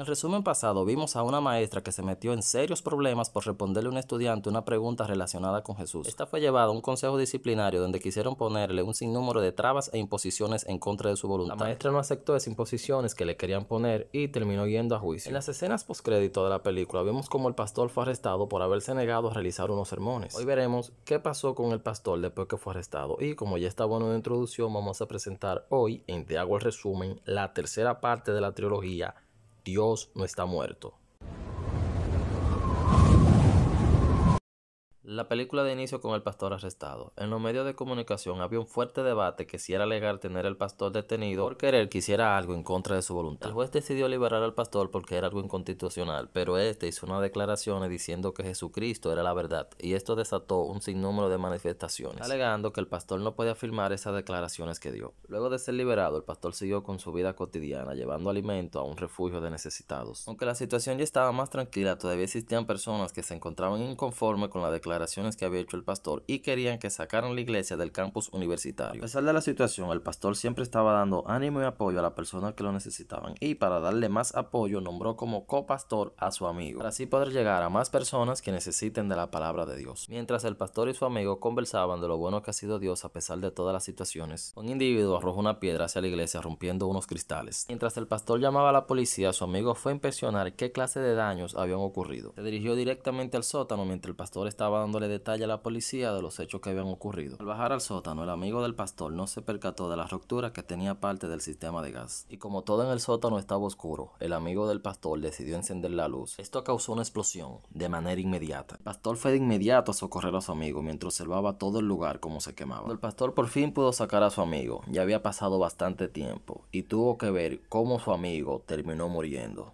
En el resumen pasado vimos a una maestra que se metió en serios problemas por responderle a un estudiante una pregunta relacionada con Jesús. Esta fue llevada a un consejo disciplinario donde quisieron ponerle un sinnúmero de trabas e imposiciones en contra de su voluntad. La maestra no aceptó esas imposiciones que le querían poner y terminó yendo a juicio. En las escenas postcrédito de la película vimos como el pastor fue arrestado por haberse negado a realizar unos sermones. Hoy veremos qué pasó con el pastor después que fue arrestado y como ya está bueno de introducción vamos a presentar hoy en Te hago el resumen la tercera parte de la trilogía Dios no está muerto. La película de inicio con el pastor arrestado. En los medios de comunicación había un fuerte debate que si era legal tener al pastor detenido por querer que hiciera algo en contra de su voluntad. El juez decidió liberar al pastor porque era algo inconstitucional, pero este hizo una declaraciones diciendo que Jesucristo era la verdad y esto desató un sinnúmero de manifestaciones, alegando que el pastor no podía firmar esas declaraciones que dio. Luego de ser liberado, el pastor siguió con su vida cotidiana, llevando alimento a un refugio de necesitados. Aunque la situación ya estaba más tranquila, todavía existían personas que se encontraban inconforme con la declaración que había hecho el pastor y querían que sacaran la iglesia del campus universitario. A pesar de la situación, el pastor siempre estaba dando ánimo y apoyo a las personas que lo necesitaban y para darle más apoyo nombró como copastor a su amigo, para así poder llegar a más personas que necesiten de la palabra de Dios. Mientras el pastor y su amigo conversaban de lo bueno que ha sido Dios a pesar de todas las situaciones, un individuo arrojó una piedra hacia la iglesia rompiendo unos cristales. Mientras el pastor llamaba a la policía, su amigo fue a impresionar qué clase de daños habían ocurrido. Se dirigió directamente al sótano mientras el pastor estaba dándole detalle a la policía de los hechos que habían ocurrido. Al bajar al sótano, el amigo del pastor no se percató de la ruptura que tenía parte del sistema de gas. Y como todo en el sótano estaba oscuro, el amigo del pastor decidió encender la luz. Esto causó una explosión de manera inmediata. El pastor fue de inmediato a socorrer a su amigo mientras observaba todo el lugar como se quemaba. el pastor por fin pudo sacar a su amigo, ya había pasado bastante tiempo y tuvo que ver cómo su amigo terminó muriendo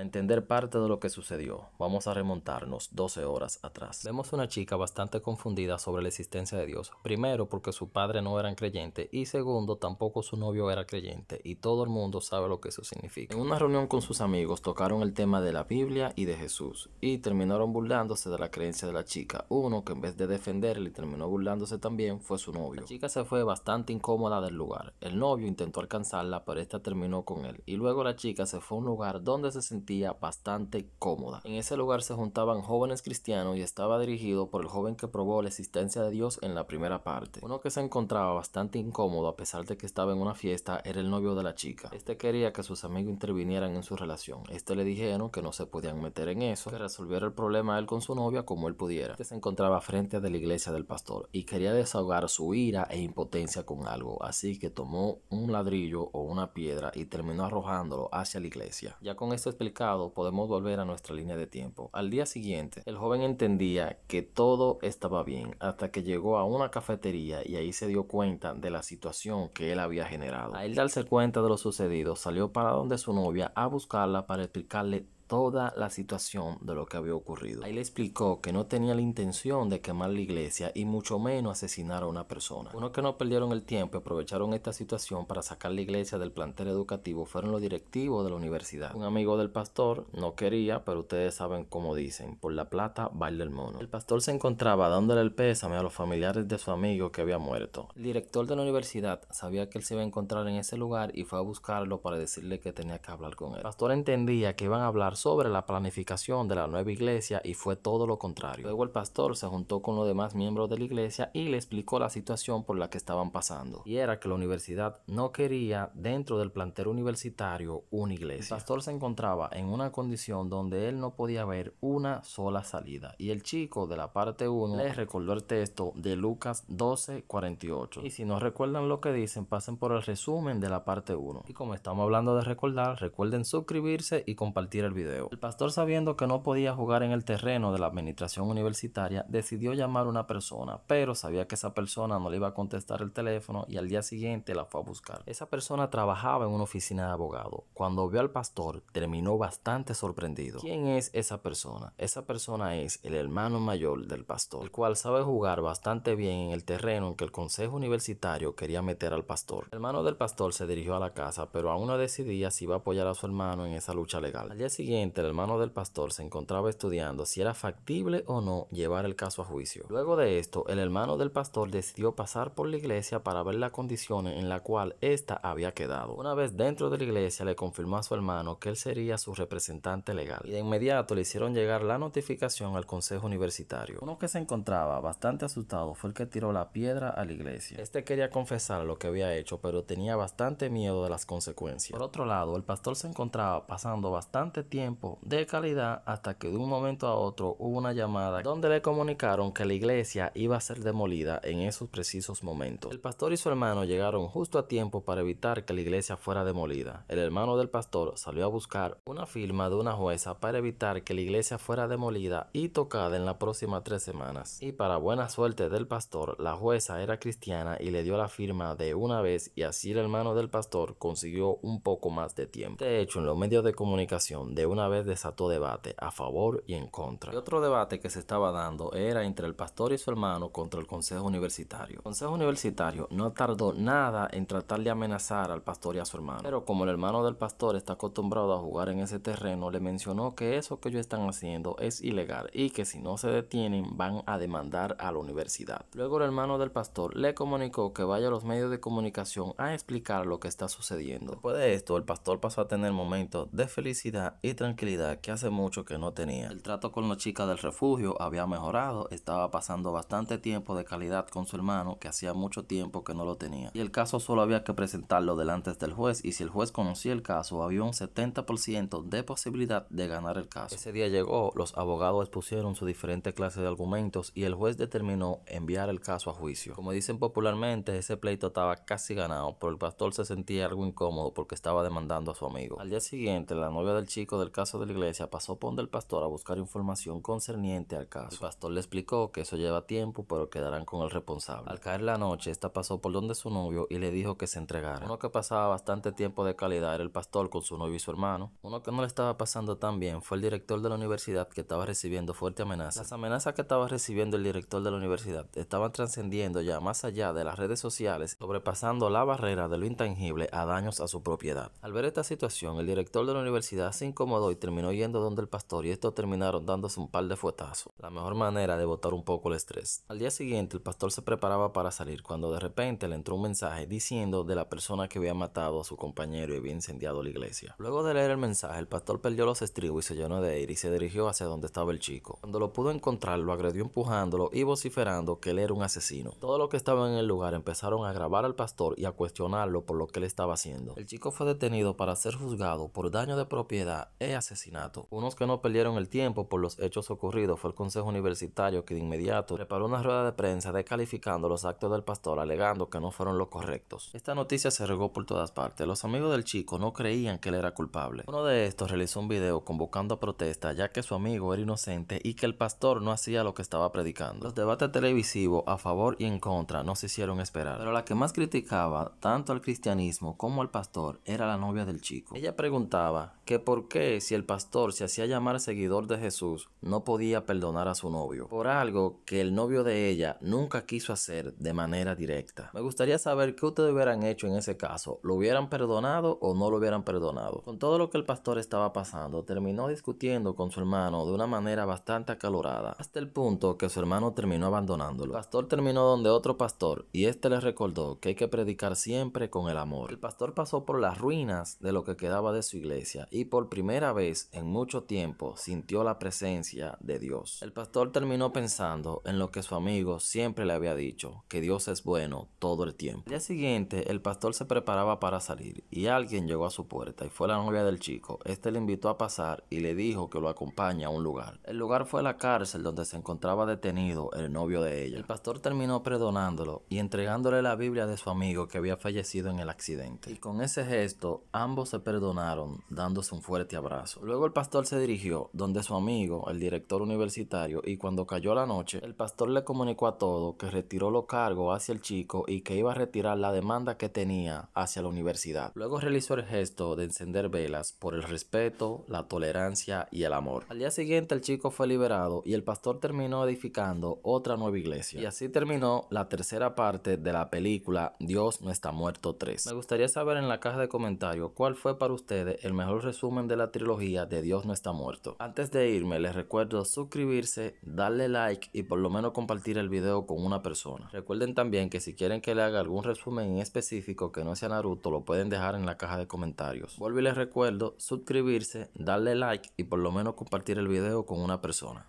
entender parte de lo que sucedió, vamos a remontarnos 12 horas atrás. Vemos una chica bastante confundida sobre la existencia de Dios, primero porque su padre no era creyente y segundo tampoco su novio era creyente y todo el mundo sabe lo que eso significa. En una reunión con sus amigos tocaron el tema de la Biblia y de Jesús y terminaron burlándose de la creencia de la chica, uno que en vez de defenderle y terminó burlándose también fue su novio. La chica se fue bastante incómoda del lugar, el novio intentó alcanzarla pero esta terminó con él y luego la chica se fue a un lugar donde se sentía bastante cómoda. En ese lugar se juntaban jóvenes cristianos y estaba dirigido por el joven que probó la existencia de Dios en la primera parte. Uno que se encontraba bastante incómodo a pesar de que estaba en una fiesta era el novio de la chica. Este quería que sus amigos intervinieran en su relación. Este le dijeron que no se podían meter en eso, que resolviera el problema él con su novia como él pudiera. Este se encontraba frente a la iglesia del pastor y quería desahogar su ira e impotencia con algo, así que tomó un ladrillo o una piedra y terminó arrojándolo hacia la iglesia. Ya con esto explicado podemos volver a nuestra línea de tiempo. Al día siguiente, el joven entendía que todo estaba bien hasta que llegó a una cafetería y ahí se dio cuenta de la situación que él había generado. Al darse cuenta de lo sucedido, salió para donde su novia a buscarla para explicarle toda la situación de lo que había ocurrido. Ahí le explicó que no tenía la intención de quemar la iglesia y mucho menos asesinar a una persona. Uno que no perdieron el tiempo y aprovecharon esta situación para sacar la iglesia del plantel educativo fueron los directivos de la universidad. Un amigo del pastor no quería, pero ustedes saben cómo dicen, por la plata baila el mono. El pastor se encontraba dándole el pésame a los familiares de su amigo que había muerto. El director de la universidad sabía que él se iba a encontrar en ese lugar y fue a buscarlo para decirle que tenía que hablar con él. El pastor entendía que iban a hablar sobre la planificación de la nueva iglesia y fue todo lo contrario. Luego el pastor se juntó con los demás miembros de la iglesia y le explicó la situación por la que estaban pasando. Y era que la universidad no quería dentro del plantel universitario una iglesia. El pastor se encontraba en una condición donde él no podía ver una sola salida. Y el chico de la parte 1 les recordó el texto de Lucas 12, 48. Y si no recuerdan lo que dicen, pasen por el resumen de la parte 1. Y como estamos hablando de recordar, recuerden suscribirse y compartir el video. El pastor sabiendo que no podía jugar en el terreno de la administración universitaria, decidió llamar a una persona, pero sabía que esa persona no le iba a contestar el teléfono y al día siguiente la fue a buscar. Esa persona trabajaba en una oficina de abogado. Cuando vio al pastor, terminó bastante sorprendido. ¿Quién es esa persona? Esa persona es el hermano mayor del pastor, el cual sabe jugar bastante bien en el terreno en que el consejo universitario quería meter al pastor. El hermano del pastor se dirigió a la casa, pero aún no decidía si iba a apoyar a su hermano en esa lucha legal. Al día siguiente, el hermano del pastor, se encontraba estudiando si era factible o no llevar el caso a juicio. Luego de esto, el hermano del pastor decidió pasar por la iglesia para ver la condición en la cual ésta había quedado. Una vez dentro de la iglesia, le confirmó a su hermano que él sería su representante legal y de inmediato le hicieron llegar la notificación al consejo universitario. Uno que se encontraba bastante asustado fue el que tiró la piedra a la iglesia. Este quería confesar lo que había hecho, pero tenía bastante miedo de las consecuencias. Por otro lado, el pastor se encontraba pasando bastante tiempo de calidad hasta que de un momento a otro hubo una llamada donde le comunicaron que la iglesia iba a ser demolida en esos precisos momentos. El pastor y su hermano llegaron justo a tiempo para evitar que la iglesia fuera demolida. El hermano del pastor salió a buscar una firma de una jueza para evitar que la iglesia fuera demolida y tocada en las próximas tres semanas. Y para buena suerte del pastor, la jueza era cristiana y le dio la firma de una vez y así el hermano del pastor consiguió un poco más de tiempo. De hecho, en los medios de comunicación de una vez desató debate a favor y en contra. Y otro debate que se estaba dando era entre el pastor y su hermano contra el consejo universitario. El consejo universitario no tardó nada en tratar de amenazar al pastor y a su hermano, pero como el hermano del pastor está acostumbrado a jugar en ese terreno, le mencionó que eso que ellos están haciendo es ilegal y que si no se detienen van a demandar a la universidad. Luego el hermano del pastor le comunicó que vaya a los medios de comunicación a explicar lo que está sucediendo. Después de esto, el pastor pasó a tener momentos de felicidad y tranquilidad tranquilidad que hace mucho que no tenía. El trato con la chica del refugio había mejorado, estaba pasando bastante tiempo de calidad con su hermano que hacía mucho tiempo que no lo tenía. Y el caso solo había que presentarlo delante del juez y si el juez conocía el caso había un 70% de posibilidad de ganar el caso. Ese día llegó, los abogados expusieron su diferente clase de argumentos y el juez determinó enviar el caso a juicio. Como dicen popularmente, ese pleito estaba casi ganado, pero el pastor se sentía algo incómodo porque estaba demandando a su amigo. Al día siguiente, la novia del chico del caso de la iglesia, pasó por donde el pastor a buscar información concerniente al caso. El pastor le explicó que eso lleva tiempo, pero quedarán con el responsable. Al caer la noche, esta pasó por donde su novio y le dijo que se entregara. Uno que pasaba bastante tiempo de calidad era el pastor con su novio y su hermano. Uno que no le estaba pasando tan bien fue el director de la universidad que estaba recibiendo fuerte amenazas. Las amenazas que estaba recibiendo el director de la universidad estaban trascendiendo ya más allá de las redes sociales, sobrepasando la barrera de lo intangible a daños a su propiedad. Al ver esta situación, el director de la universidad se incomodó y terminó yendo donde el pastor y estos terminaron dándose un par de fuetazos. La mejor manera de botar un poco el estrés. Al día siguiente el pastor se preparaba para salir cuando de repente le entró un mensaje diciendo de la persona que había matado a su compañero y había incendiado la iglesia. Luego de leer el mensaje el pastor perdió los estribos y se llenó de aire y se dirigió hacia donde estaba el chico. Cuando lo pudo encontrar lo agredió empujándolo y vociferando que él era un asesino. Todos los que estaban en el lugar empezaron a grabar al pastor y a cuestionarlo por lo que él estaba haciendo. El chico fue detenido para ser juzgado por daño de propiedad, asesinato. Unos que no perdieron el tiempo por los hechos ocurridos fue el Consejo Universitario que de inmediato preparó una rueda de prensa descalificando los actos del pastor alegando que no fueron los correctos. Esta noticia se regó por todas partes. Los amigos del chico no creían que él era culpable. Uno de estos realizó un video convocando a protesta ya que su amigo era inocente y que el pastor no hacía lo que estaba predicando. Los debates televisivos a favor y en contra no se hicieron esperar. Pero la que más criticaba tanto al cristianismo como al pastor era la novia del chico. Ella preguntaba, que por qué si el pastor se hacía llamar seguidor de Jesús no podía perdonar a su novio por algo que el novio de ella nunca quiso hacer de manera directa. Me gustaría saber qué ustedes hubieran hecho en ese caso, lo hubieran perdonado o no lo hubieran perdonado. Con todo lo que el pastor estaba pasando, terminó discutiendo con su hermano de una manera bastante acalorada, hasta el punto que su hermano terminó abandonándolo. El pastor terminó donde otro pastor y este le recordó que hay que predicar siempre con el amor. El pastor pasó por las ruinas de lo que quedaba de su iglesia y por primera vez en mucho tiempo sintió la presencia de Dios. El pastor terminó pensando en lo que su amigo siempre le había dicho, que Dios es bueno todo el tiempo. Al día siguiente, el pastor se preparaba para salir y alguien llegó a su puerta y fue la novia del chico. Este le invitó a pasar y le dijo que lo acompañe a un lugar. El lugar fue la cárcel donde se encontraba detenido el novio de ella. El pastor terminó perdonándolo y entregándole la Biblia de su amigo que había fallecido en el accidente. Y con ese gesto, ambos se perdonaron, dándose un fuerte abrazo. Luego el pastor se dirigió donde su amigo, el director universitario, y cuando cayó la noche, el pastor le comunicó a todo que retiró los cargos hacia el chico y que iba a retirar la demanda que tenía hacia la universidad. Luego realizó el gesto de encender velas por el respeto, la tolerancia y el amor. Al día siguiente el chico fue liberado y el pastor terminó edificando otra nueva iglesia. Y así terminó la tercera parte de la película Dios no está muerto 3. Me gustaría saber en la caja de comentarios cuál fue para ustedes el mejor resultado resumen de la trilogía de Dios no está muerto. Antes de irme les recuerdo suscribirse, darle like y por lo menos compartir el video con una persona. Recuerden también que si quieren que le haga algún resumen en específico que no sea Naruto lo pueden dejar en la caja de comentarios. Vuelvo y les recuerdo suscribirse, darle like y por lo menos compartir el video con una persona.